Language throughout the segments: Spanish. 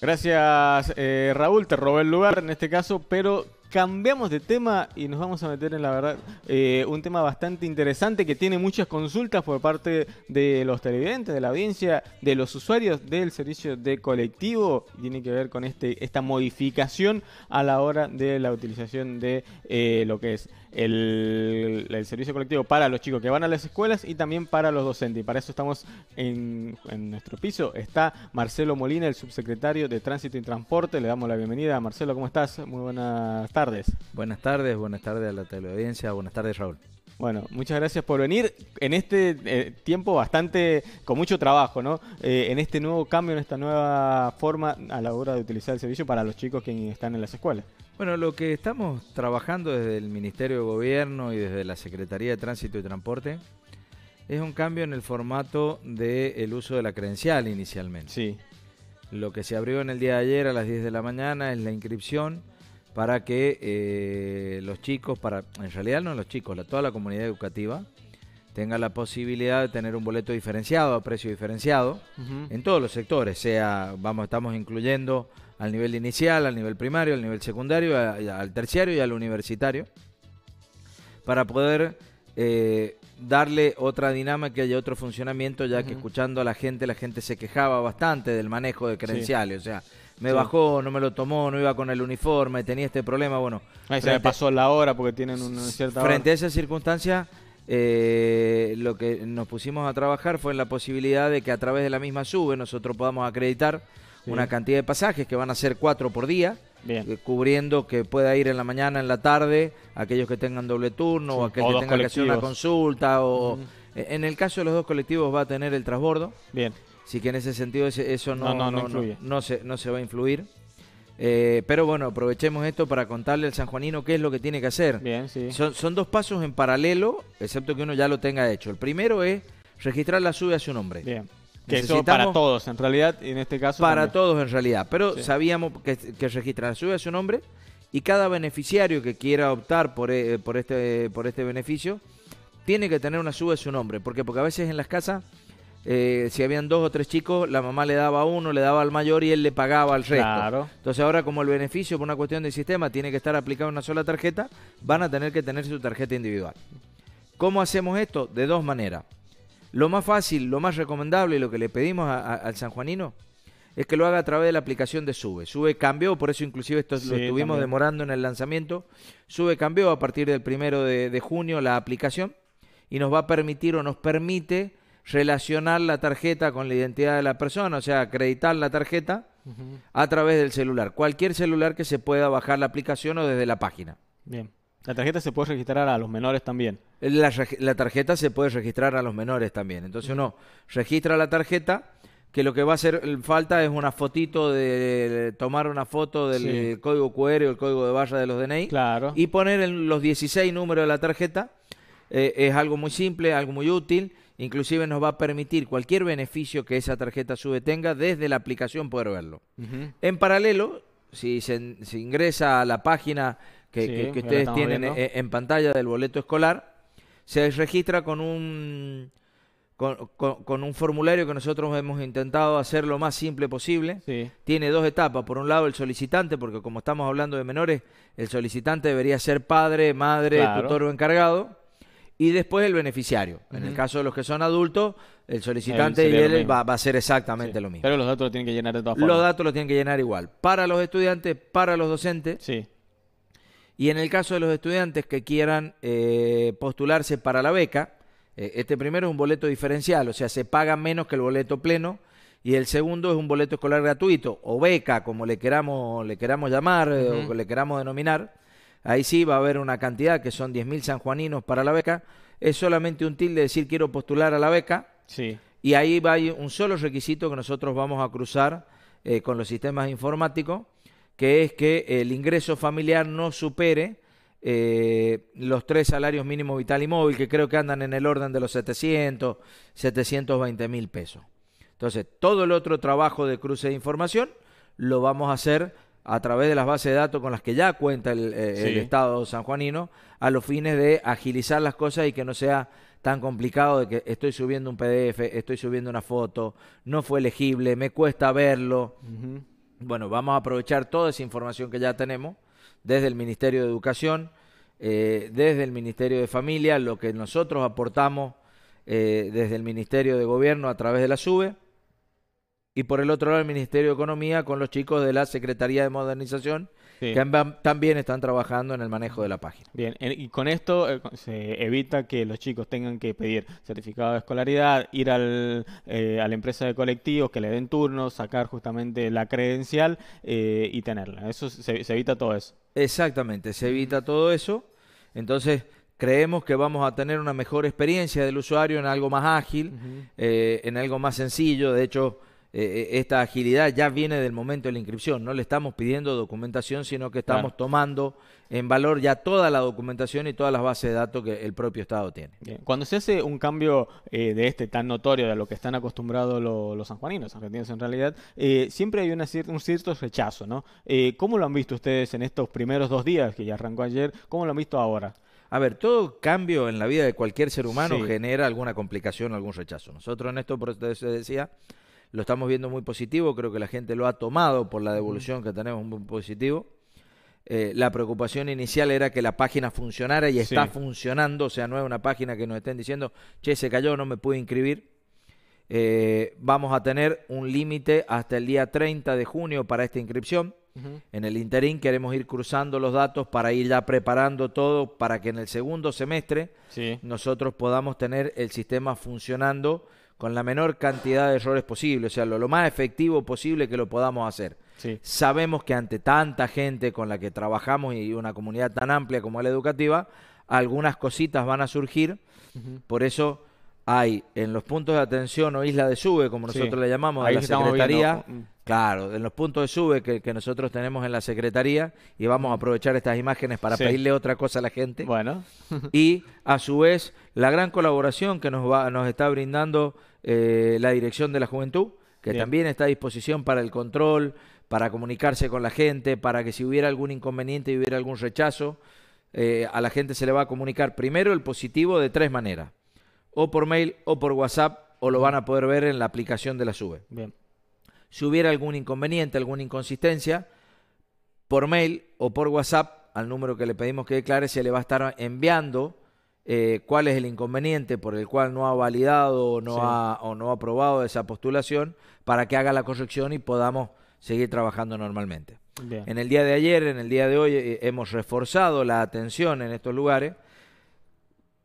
Gracias eh, Raúl, te robé el lugar en este caso, pero cambiamos de tema y nos vamos a meter en la verdad eh, un tema bastante interesante que tiene muchas consultas por parte de los televidentes, de la audiencia, de los usuarios del servicio de colectivo. Tiene que ver con este, esta modificación a la hora de la utilización de eh, lo que es el, servicio colectivo para los chicos que van a las escuelas y también para los docentes. Y para eso estamos en, en, nuestro piso. Está Marcelo Molina, el subsecretario de Tránsito y Transporte. Le damos la bienvenida. Marcelo, ¿cómo estás? Muy buenas tardes. Buenas tardes, buenas tardes a la teleaudiencia. Buenas tardes, Raúl. Bueno, muchas gracias por venir en este eh, tiempo bastante, con mucho trabajo, ¿no? Eh, en este nuevo cambio, en esta nueva forma a la hora de utilizar el servicio para los chicos que están en las escuelas. Bueno, lo que estamos trabajando desde el Ministerio de Gobierno y desde la Secretaría de Tránsito y Transporte es un cambio en el formato del el uso de la credencial inicialmente. Sí. Lo que se abrió en el día de ayer a las 10 de la mañana es la inscripción para que eh, los chicos, para en realidad no los chicos, la, toda la comunidad educativa tenga la posibilidad de tener un boleto diferenciado, a precio diferenciado, en todos los sectores, sea, vamos, estamos incluyendo al nivel inicial, al nivel primario, al nivel secundario, al terciario y al universitario, para poder eh, darle otra dinámica y otro funcionamiento, ya que escuchando a la gente, la gente se quejaba bastante del manejo de credenciales, o sea, me bajó, no me lo tomó, no iba con el uniforme, tenía este problema, bueno. Ahí se me pasó la hora porque tienen una cierta Frente a esa circunstancia, eh, lo que nos pusimos a trabajar fue en la posibilidad de que a través de la misma sube nosotros podamos acreditar una cantidad de pasajes que van a ser cuatro por día. Eh, cubriendo que pueda ir en la mañana, en la tarde, aquellos que tengan doble turno o aquellos que tengan que hacer una consulta o... En el caso de los dos colectivos va a tener el transbordo. Bien. Así que en ese sentido eso no, no, se, no se va a influir. Eh, pero bueno, aprovechemos esto para contarle al sanjuanino qué es lo que tiene que hacer. Bien, Son, son, dos pasos en paralelo, excepto que uno ya lo tenga hecho. El primero es registrar la sube a su nombre. Bien. Que eso para todos, en realidad, en este caso. Para todos, en realidad. Pero sabíamos que, que registrar la sube a su nombre y cada beneficiario que quiera optar por, e, por, este, por este beneficio tiene que tener una sube a su nombre. ¿Por qué? Porque a veces en las casas eh, si habían dos o tres chicos, la mamá le daba a uno, le daba al mayor y él le pagaba al resto. Entonces ahora como el beneficio por una cuestión del sistema tiene que estar aplicado en una sola tarjeta, van a tener que tener su tarjeta individual. ¿Cómo hacemos esto? De dos maneras. Lo más fácil, lo más recomendable y lo que le pedimos a, al sanjuanino es que lo haga a través de la aplicación de Sube. Sube cambió, por eso inclusive esto lo estuvimos demorando en el lanzamiento. Sube cambió a partir del primero de junio la aplicación y nos va a permitir o nos permite relacionar la tarjeta con la identidad de la persona, o sea, acreditar la tarjeta a través del celular. Cualquier celular que se pueda bajar la aplicación o desde la página. Bien. La tarjeta se puede registrar a los menores también. La, tarjeta se puede registrar a los menores también. Entonces uno registra la tarjeta, que lo que va a hacer falta es una fotito de tomar una foto del código QR o el código de barra de los DNI. Claro. Y poner los 16 números de la tarjeta. Eh, es algo muy simple, algo muy útil Inclusive nos va a permitir cualquier beneficio que esa tarjeta SUBE tenga desde la aplicación poder verlo. En paralelo, si se, ingresa a la página que, ustedes tienen eh, en, pantalla del boleto escolar, se registra con un, con, un formulario que nosotros hemos intentado hacer lo más simple posible. Tiene dos etapas. Por un lado, el solicitante, porque como estamos hablando de menores, el solicitante debería ser padre, madre, tutor o encargado y después el beneficiario. En el caso de los que son adultos, el solicitante va, a ser exactamente lo mismo. Pero los datos los tienen que llenar de todas formas. Los datos los tienen que llenar igual. Para los estudiantes, para los docentes. Sí. Y en el caso de los estudiantes que quieran eh, postularse para la beca, eh, este primero es un boleto diferencial, o sea, se paga menos que el boleto pleno. Y el segundo es un boleto escolar gratuito, o beca, como le queramos, le queramos llamar eh, o le queramos denominar Ahí sí va a haber una cantidad que son 10.000 sanjuaninos para la beca. Es solamente un tilde decir quiero postular a la beca. Sí. Y ahí va un solo requisito que nosotros vamos a cruzar eh, con los sistemas informáticos, que es que el ingreso familiar no supere eh, los tres salarios mínimos vital y móvil, que creo que andan en el orden de los 700, 720 mil pesos. Entonces, todo el otro trabajo de cruce de información lo vamos a hacer a través de las bases de datos con las que ya cuenta el, eh, Estado sanjuanino, a los fines de agilizar las cosas y que no sea tan complicado de que estoy subiendo un PDF, estoy subiendo una foto, no fue legible, me cuesta verlo. Bueno, vamos a aprovechar toda esa información que ya tenemos desde el Ministerio de Educación, eh, desde el Ministerio de Familia, lo que nosotros aportamos eh, desde el Ministerio de Gobierno a través de la SUBE y por el otro lado el Ministerio de Economía con los chicos de la Secretaría de Modernización que también están trabajando en el manejo de la página. Bien, y con esto eh, se evita que los chicos tengan que pedir certificado de escolaridad, ir al, eh, a la empresa de colectivos que le den turnos, sacar justamente la credencial eh, y tenerla. Eso se, evita todo eso. Exactamente, se evita todo eso. Entonces, creemos que vamos a tener una mejor experiencia del usuario en algo más ágil, en algo más sencillo. De hecho, eh, eh, esta agilidad ya viene del momento de la inscripción. No le estamos pidiendo documentación, sino que estamos tomando en valor ya toda la documentación y todas las bases de datos que el propio Estado tiene. Cuando se hace un cambio eh, de este tan notorio de lo que están acostumbrados los sanjuaninos, argentinos en realidad, siempre hay un cierto rechazo, ¿no? ¿Cómo lo han visto ustedes en estos primeros dos días que ya arrancó ayer? ¿Cómo lo han visto ahora? A ver, todo cambio en la vida de cualquier ser humano genera alguna complicación, algún rechazo. Nosotros en esto, por eso se decía, lo estamos viendo muy positivo, creo que la gente lo ha tomado por la devolución que tenemos muy positivo. Eh, la preocupación inicial era que la página funcionara y está funcionando, o sea, no es una página que nos estén diciendo, che, se cayó, no me pude inscribir. Eh, vamos a tener un límite hasta el día 30 de junio para esta inscripción. En el interín queremos ir cruzando los datos para ir ya preparando todo para que en el segundo semestre nosotros podamos tener el sistema funcionando con la menor cantidad de errores posible, o sea, lo, más efectivo posible que lo podamos hacer. Sabemos que ante tanta gente con la que trabajamos y una comunidad tan amplia como la educativa, algunas cositas van a surgir. Por eso hay en los puntos de atención o isla de sube, como nosotros le llamamos, la Secretaría, mm. claro, en los puntos de sube que, nosotros tenemos en la Secretaría, y vamos a mm. aprovechar estas imágenes para pedirle otra cosa a la gente. Bueno. y a su vez, la gran colaboración que nos, va, nos está brindando eh, la Dirección de la Juventud, que también está a disposición para el control, para comunicarse con la gente, para que si hubiera algún inconveniente y hubiera algún rechazo, eh, a la gente se le va a comunicar primero el positivo de tres maneras, o por mail o por WhatsApp, o lo van a poder ver en la aplicación de la SUBE. Bien. Si hubiera algún inconveniente, alguna inconsistencia, por mail o por WhatsApp, al número que le pedimos que declare, se le va a estar enviando eh, cuál es el inconveniente por el cual no ha validado o no, ha, o no ha aprobado esa postulación para que haga la corrección y podamos seguir trabajando normalmente. En el día de ayer, en el día de hoy, eh, hemos reforzado la atención en estos lugares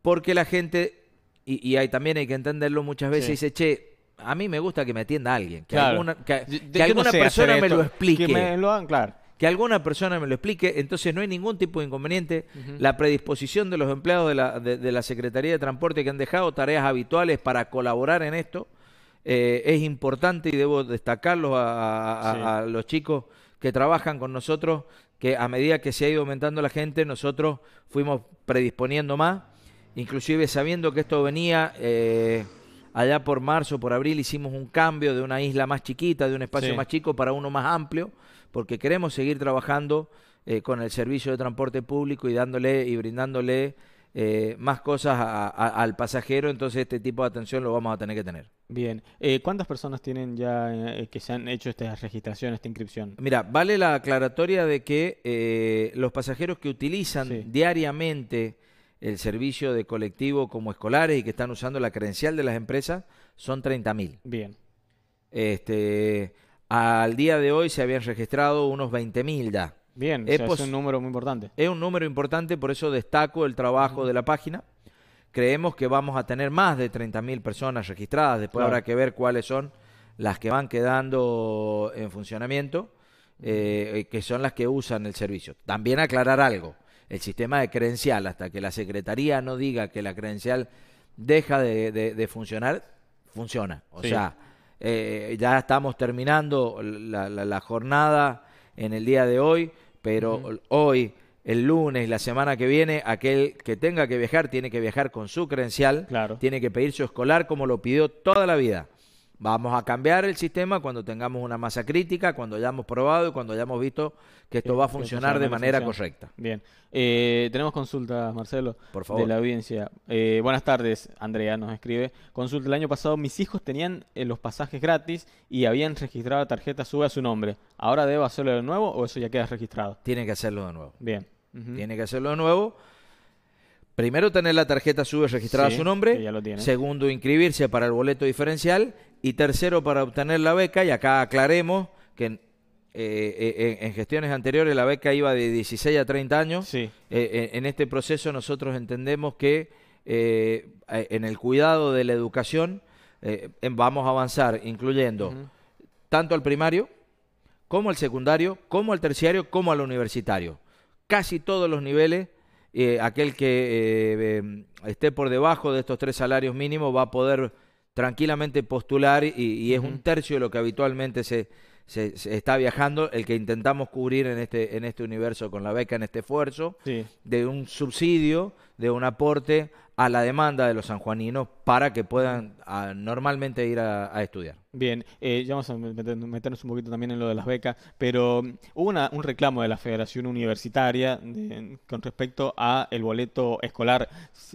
porque la gente, y, hay, también hay que entenderlo muchas veces, dice, che, a mí me gusta que me atienda alguien, que alguna, que, alguna persona me lo explique. Que me lo hagan, claro que alguna persona me lo explique, entonces no hay ningún tipo de inconveniente. La predisposición de los empleados de la, Secretaría de Transporte que han dejado tareas habituales para colaborar en esto eh, es importante y debo destacarlo a, los chicos que trabajan con nosotros, que a medida que se ha ido aumentando la gente, nosotros fuimos predisponiendo más, inclusive sabiendo que esto venía... Eh, allá por marzo, por abril, hicimos un cambio de una isla más chiquita, de un espacio más chico para uno más amplio, porque queremos seguir trabajando eh, con el servicio de transporte público y dándole y brindándole eh, más cosas al pasajero, entonces este tipo de atención lo vamos a tener que tener. Bien, eh, ¿cuántas personas tienen ya que se han hecho esta registración, esta inscripción? Mira, vale la aclaratoria de que los pasajeros que utilizan diariamente el servicio de colectivo como escolares y que están usando la credencial de las empresas son 30.000. Bien. Este, al día de hoy se habían registrado unos 20.000 DA. Bien, es, un número muy importante. Es un número importante, por eso destaco el trabajo de la página. Creemos que vamos a tener más de 30.000 personas registradas. Después habrá que ver cuáles son las que van quedando en funcionamiento, eh, eh, que son las que usan el servicio. También aclarar algo, el sistema de credencial, hasta que la Secretaría no diga que la credencial deja de, funcionar, funciona. O sea, eh, ya estamos terminando la, jornada en el día de hoy, pero hoy, el lunes, la semana que viene, aquel que tenga que viajar tiene que viajar con su credencial, claro. tiene que pedir su escolar como lo pidió toda la vida. Vamos a cambiar el sistema cuando tengamos una masa crítica, cuando hayamos probado y cuando hayamos visto que esto va a funcionar de manera correcta. Bien. Eh, tenemos consultas, Marcelo, Por favor. de la audiencia. Eh, buenas tardes, Andrea nos escribe. Consulta, el año pasado mis hijos tenían eh, los pasajes gratis y habían registrado la tarjeta SUBE a su nombre. ¿Ahora debo hacerlo de nuevo o eso ya queda registrado? Tiene que hacerlo de nuevo. Bien. Tiene que hacerlo de nuevo Primero, tener la tarjeta SUBE registrada a su nombre. Segundo, inscribirse para el boleto diferencial. Y tercero, para obtener la beca. Y acá aclaremos que en eh, eh, gestiones anteriores la beca iba de 16 a 30 años. Sí. Eh, en este proceso nosotros entendemos que en el cuidado de la educación vamos a avanzar incluyendo tanto al primario como al secundario, como al terciario, como al universitario. Casi todos los niveles eh, aquel que eh, em, esté por debajo de estos tres salarios mínimos va a poder tranquilamente postular y, es un tercio de lo que habitualmente se, se, está viajando, el que intentamos cubrir en este, en este universo con la beca, en este esfuerzo, de un subsidio, de un aporte a la demanda de los sanjuaninos para que puedan normalmente ir a, estudiar. Bien, eh, ya vamos a meternos un poquito también en lo de las becas, pero mm, hubo un reclamo de la Federación Universitaria con respecto a el boleto escolar,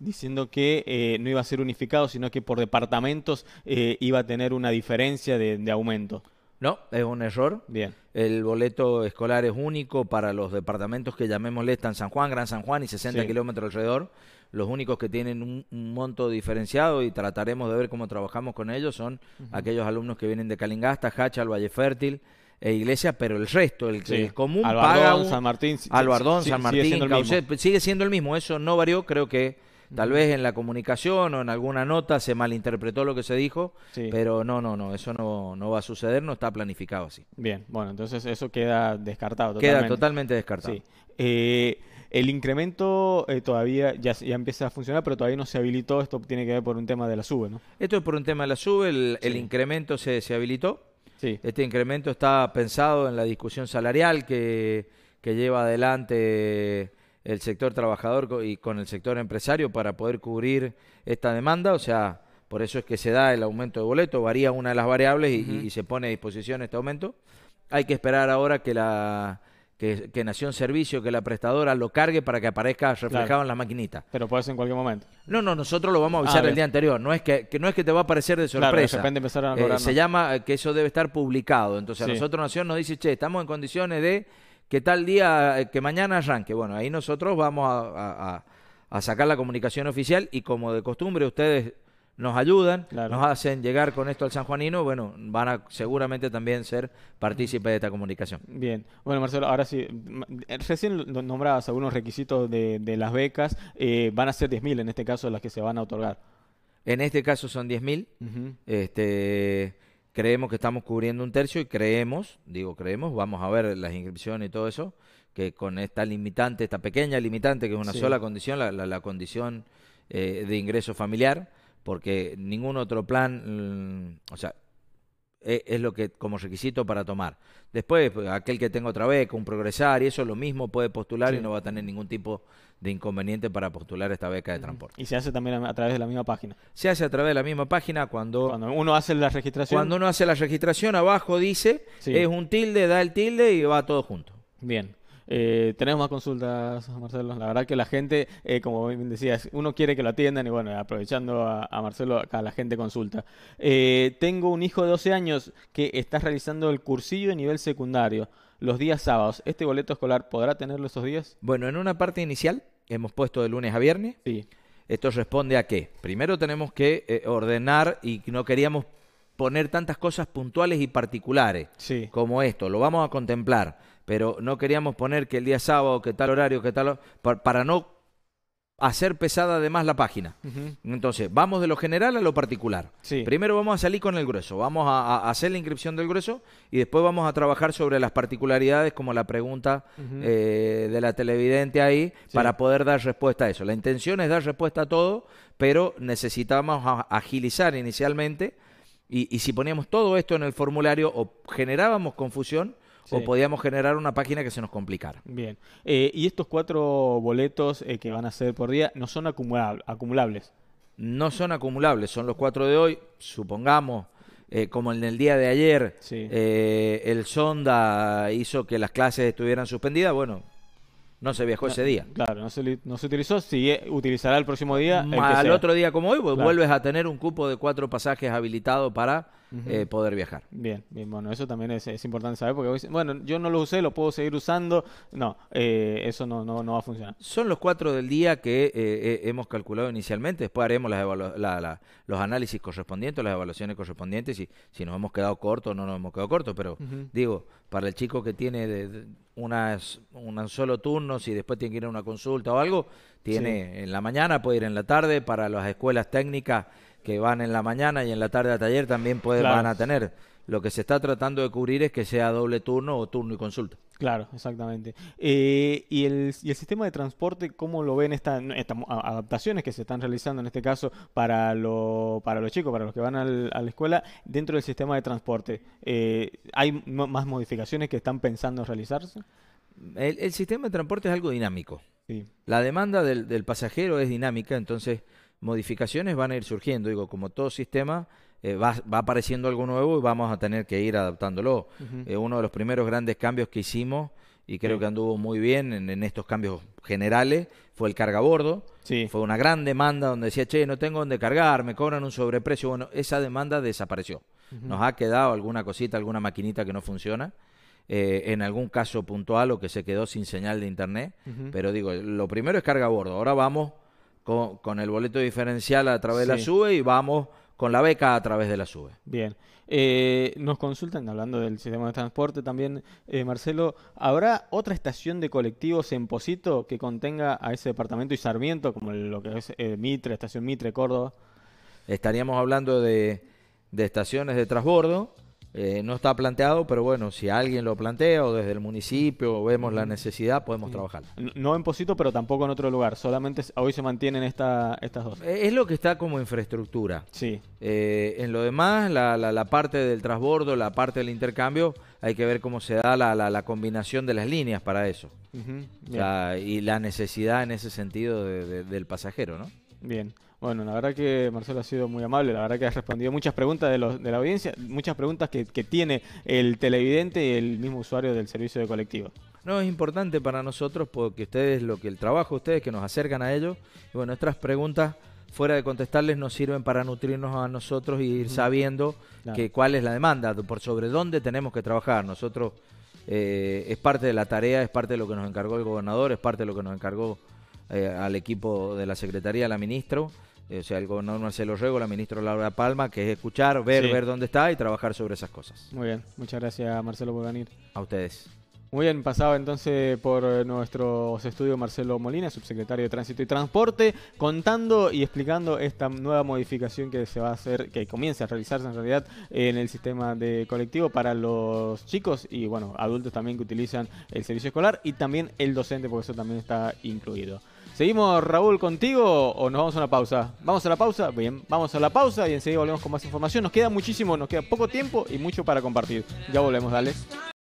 diciendo que eh, no iba a ser unificado, sino que por departamentos eh, iba a tener una diferencia de aumento. No, es un error. Bien. El boleto escolar es único para los departamentos que llamémosle están San Juan, Gran San Juan y 60 kilómetros alrededor. Los únicos que tienen un, monto diferenciado y trataremos de ver cómo trabajamos con ellos son aquellos alumnos que vienen de Calingasta, Hacha, Valle Fértil e Iglesia, pero el resto, el, que es común San Martín, Albardón, San Martín, sigue sigue siendo el mismo. Eso no varió, creo que Tal vez en la comunicación o en alguna nota se malinterpretó lo que se dijo, pero no, no, no, eso no, no va a suceder, no está planificado así. Bien, bueno, entonces eso queda descartado. Queda totalmente descartado. Eh, el incremento eh, todavía ya, ya, empieza a funcionar, pero todavía no se habilitó. Esto tiene que ver por un tema de la sube, ¿no? Esto es por un tema de la sube. El, incremento se, se habilitó. Sí. Este incremento está pensado en la discusión salarial que, que lleva adelante el sector trabajador y con el sector empresario para poder cubrir esta demanda, o sea, por eso es que se da el aumento de boleto, varía una de las variables y, se pone a disposición este aumento. Hay que esperar ahora que la que, Nación Servicio, que la prestadora lo cargue para que aparezca reflejado en la maquinita. Pero puede ser en cualquier momento. No, no, nosotros lo vamos a ah, avisar el día anterior. No es que, no es que te va a aparecer de sorpresa. de a eh, se llama eh, que eso debe estar publicado. Entonces a nosotros Nación nos dice, che, estamos en condiciones de que tal día, eh, que mañana arranque. Bueno, ahí nosotros vamos a, sacar la comunicación oficial y como de costumbre ustedes nos ayudan, nos hacen llegar con esto al San Juanino, bueno, van a seguramente también ser partícipes de esta comunicación. Bien, bueno Marcelo, ahora sí, eh, recién nombrabas algunos requisitos de, las becas, eh, van a ser 10.000 en este caso las que se van a otorgar. En este caso son 10.000, este, creemos que estamos cubriendo un tercio y creemos, digo creemos, vamos a ver las inscripciones y todo eso, que con esta limitante, esta pequeña limitante, que es una sola condición, la, la, condición eh, de ingreso familiar, porque ningún otro plan, mm, o sea, e, es lo que como requisito para tomar. Después, pues, aquel que tenga otra beca, un progresar y eso, lo mismo puede postular y no va a tener ningún tipo de inconveniente para postular esta beca de transporte. Y se hace también a través de la misma página. Se hace a través de la misma página cuando, uno hace la registración. Cuando uno hace la registración, abajo dice, es un tilde, da el tilde y va todo junto. Bien. Eh, tenemos más consultas, Marcelo. La verdad que la gente, eh, como bien decías, uno quiere que lo atiendan y bueno, aprovechando a, Marcelo, acá la gente consulta. Eh, tengo un hijo de 12 años que está realizando el cursillo de nivel secundario los días sábados. ¿Este boleto escolar podrá tenerlo esos días? Bueno, en una parte inicial hemos puesto de lunes a viernes. Sí. Esto responde a qué? Primero tenemos que ordenar y no queríamos poner tantas cosas puntuales y particulares como esto. Lo vamos a contemplar pero no queríamos poner que el día sábado, que tal horario, que tal, para, no hacer pesada además la página. Entonces, vamos de lo general a lo particular. Primero vamos a salir con el grueso, vamos a, hacer la inscripción del grueso y después vamos a trabajar sobre las particularidades, como la pregunta eh, de la televidente ahí, para poder dar respuesta a eso. La intención es dar respuesta a todo, pero necesitábamos agilizar inicialmente y, y si poníamos todo esto en el formulario o generábamos confusión, o podíamos generar una página que se nos complicara. Bien. Eh, ¿Y estos cuatro boletos eh, que van a ser por día no son acumulables? No son acumulables, son los cuatro de hoy, supongamos. Eh, como en el día de ayer, el sonda hizo que las clases estuvieran suspendidas. Bueno, no se viajó ese día. Claro, no se, no se utilizó. Si utilizará el próximo día. El al otro día como hoy, vuelves a tener un cupo de cuatro pasajes habilitado para eh, poder viajar. Bien, bueno, eso también es, importante saber porque, bueno, yo no lo usé, lo puedo seguir usando. No, eh, eso no, no, va a funcionar. Son los cuatro del día que eh, hemos calculado inicialmente, después haremos las los análisis correspondientes, las evaluaciones correspondientes y si nos hemos quedado cortos o no nos hemos quedado cortos, pero digo, para el chico que tiene unas, un solo turno, si después tiene que ir a una consulta o algo, tiene en la mañana, puede ir en la tarde, para las escuelas técnicas que van en la mañana y en la tarde a taller también van a tener. Lo que se está tratando de cubrir es que sea doble turno o turno y consulta. Claro, exactamente. Eh, y, el, sistema de transporte cómo lo ven estas adaptaciones que se están realizando en este caso para, para los chicos, para los que van a la escuela, dentro del sistema de transporte? Eh, ¿Hay más modificaciones que están pensando realizarse? El, sistema de transporte es algo dinámico. La demanda del pasajero es dinámica, entonces modificaciones van a ir surgiendo. Digo, como todo sistema, eh, va, apareciendo algo nuevo y vamos a tener que ir adaptándolo. Eh, uno de los primeros grandes cambios que hicimos, y creo que anduvo muy bien en, estos cambios generales, fue el carga bordo. Sí. Fue una gran demanda donde decía, che, no tengo dónde cargar, me cobran un sobreprecio. Bueno, esa demanda desapareció. Nos ha quedado alguna cosita, alguna maquinita que no funciona. Eh, en algún caso puntual o que se quedó sin señal de internet, pero digo, lo primero es carga a bordo, ahora vamos con, el boleto diferencial a través de la SUBE y vamos con la beca a través de la SUBE. Bien. Eh, nos consultan, hablando del sistema de transporte también, eh, Marcelo, ¿habrá otra estación de colectivos en Posito que contenga a ese departamento y Sarmiento, como lo que es eh, Mitre, Estación Mitre, Córdoba? Estaríamos hablando de, de estaciones de transbordo eh, no está planteado, pero bueno, si alguien lo plantea o desde el municipio vemos la necesidad, podemos trabajar. No en Posito, pero tampoco en otro lugar. Solamente hoy se mantienen estas dos. Eh, es lo que está como infraestructura. Sí. Eh, en lo demás, la, la, parte del transbordo, la parte del intercambio, hay que ver cómo se da la, la combinación de las líneas para eso. y la necesidad en ese sentido del pasajero, ¿no? Bien. Bueno, la verdad que Marcelo ha sido muy amable, la verdad que ha respondido muchas preguntas de, los, de la audiencia, muchas preguntas que, tiene el televidente y el mismo usuario del servicio de colectivo. No, es importante para nosotros porque ustedes, lo que el trabajo ustedes que nos acercan a ello bueno, nuestras preguntas fuera de contestarles nos sirven para nutrirnos a nosotros y ir sabiendo cuál es la demanda, por sobre dónde tenemos que trabajar. Nosotros eh, es parte de la tarea, es parte de lo que nos encargó el gobernador, es parte de lo que nos encargó eh, al equipo de la Secretaría, la ministro, eh, o sea, el gobernador Marcelo Rego, la ministro Laura Palma, que es escuchar, ver, ver dónde está y trabajar sobre esas cosas. Muy bien, muchas gracias Marcelo por venir. A ustedes. Muy bien, pasado entonces por eh, nuestros estudios Marcelo Molina, subsecretario de Tránsito y Transporte, contando y explicando esta nueva modificación que se va a hacer, que comienza a realizarse en realidad en el sistema de colectivo para los chicos y bueno, adultos también que utilizan el servicio escolar y también el docente, porque eso también está incluido. ¿Seguimos, Raúl, contigo o nos vamos a una pausa? ¿Vamos a la pausa? Bien, vamos a la pausa y enseguida volvemos con más información. Nos queda muchísimo, nos queda poco tiempo y mucho para compartir. Ya volvemos, dale.